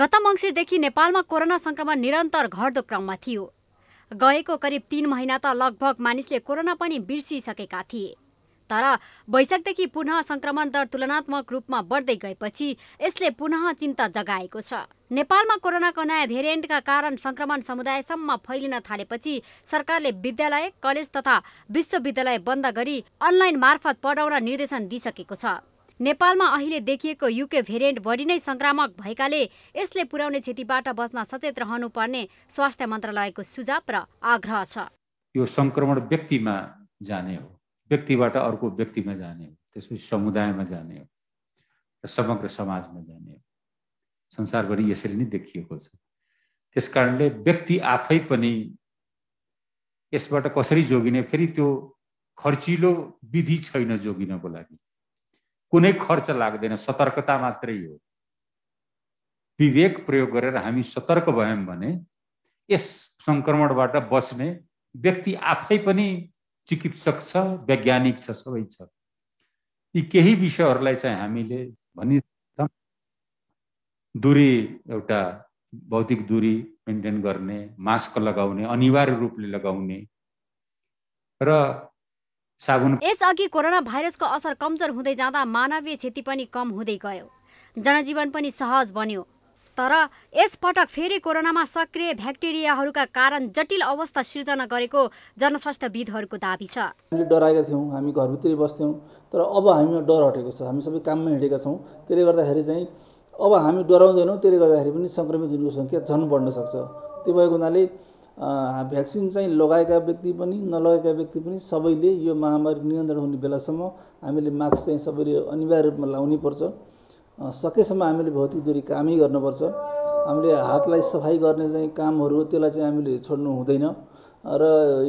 गत मङ्सिरदेखि नेपालमा कोरोना सङ्क्रमण निरन्तर घट्दो क्रममा थियो गएको करिब तीन महिना त लगभग मानिसले कोरोना पनि बिर्सिसकेका थिए तर वैशाखदेखि पुनः सङ्क्रमण दर तुलनात्मक रूपमा बढ्दै गएपछि यसले पुनः चिन्ता जगाएको छ नेपालमा कोरोनाको नयाँ भेरिएन्टका कारण सङ्क्रमण समुदायसम्म फैलिन थालेपछि सरकारले विद्यालय कलेज तथा विश्वविद्यालय बन्द गरी अनलाइन मार्फत पढाउन निर्देशन दिइसकेको छ नेपालमा अहिले देखिएको युके भेरिएन्ट बढी नै सङ्क्रामक भएकाले यसले पुर्याउने क्षतिबाट बस्न सचेत रहनुपर्ने स्वास्थ्य मन्त्रालयको सुझाव र आग्रह छ यो सङ्क्रमण व्यक्तिमा जाने हो व्यक्तिबाट अर्को व्यक्तिमा जाने हो त्यसपछि समुदायमा जाने हो र समग्र समाजमा जाने हो संसारभरि यसरी नै देखिएको छ त्यस कारणले व्यक्ति आफै पनि यसबाट कसरी जोगिने फेरि त्यो खर्चिलो विधि छैन जोगिनको लागि कुनै खर्च लाग्दैन सतर्कता मात्रै हो विवेक प्रयोग गरेर हामी सतर्क भयौँ भने यस सङ्क्रमणबाट बच्ने व्यक्ति आफै पनि चिकित्सक छ वैज्ञानिक छ सबै छ यी केही विषयहरूलाई चाहिँ हामीले भनि दूरी एउटा भौतिक दूरी मेन्टेन गर्ने मास्क लगाउने अनिवार्य रूपले लगाउने र साबुन यसअघि कोरोना भाइरसको असर कमजोर हुँदै जाँदा मानवीय क्षति पनि कम हुँदै गयो जनजीवन पनि सहज बन्यो तर यसपटक फेरि कोरोनामा सक्रिय भ्याक्टेरियाहरूका कारण जटिल अवस्था सिर्जना गरेको जनस्वास्थ्यविदहरूको दावी छ हामीले डराएका थियौँ हामी घरभित्रै बस्थ्यौँ तर अब हामीमा डर हटेको छ हामी सबै काममा हिँडेका छौँ त्यसले गर्दाखेरि चाहिँ अब हामी डराउँदैनौँ त्यसले गर्दाखेरि पनि सङ्क्रमित हुनुको सङ्ख्या झन् बढ्न सक्छ त्यो भएको हुनाले भ्याक्सिन चाहिँ लगाएका व्यक्ति पनि नलगाएका व्यक्ति पनि सबैले यो महामारी नियन्त्रण हुने बेलासम्म हामीले मास्क चाहिँ सबैले अनिवार्य रूपमा लाउनै पर्छ सकेसम्म हामीले भौतिक दूरी कामै गर्नुपर्छ हामीले हातलाई सफाइ गर्ने चाहिँ कामहरू त्यसलाई चाहिँ हामीले छोड्नु हुँदैन र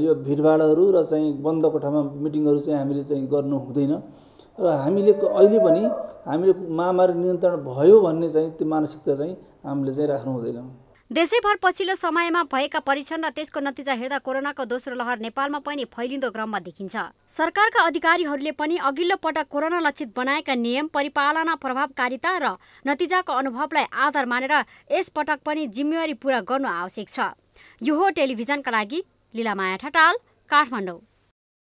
यो भिडभाडहरू र चाहिँ बन्द कोठामा मिटिङहरू चाहिँ हामीले चाहिँ गर्नु हुँदैन र हामीले अहिले पनि हामीले महामारी नियन्त्रण भयो भन्ने चाहिँ त्यो मानसिकता चाहिँ हामीले चाहिँ राख्नु हुँदैन देशैभर पछिल्लो समयमा भएका परीक्षण र त्यसको नतिजा हेर्दा कोरोनाको दोस्रो लहर नेपालमा पनि फैलिँदो क्रममा देखिन्छ सरकारका अधिकारीहरूले पनि अघिल्लो पटक कोरोना लक्षित बनाएका नियम परिपालना प्रभावकारिता र नतिजाको अनुभवलाई आधार मानेर यस पटक पनि जिम्मेवारी पूरा गर्नु आवश्यक छ यो हो टेलिभिजनका लागि लीलामाया ठटाल काठमाडौँ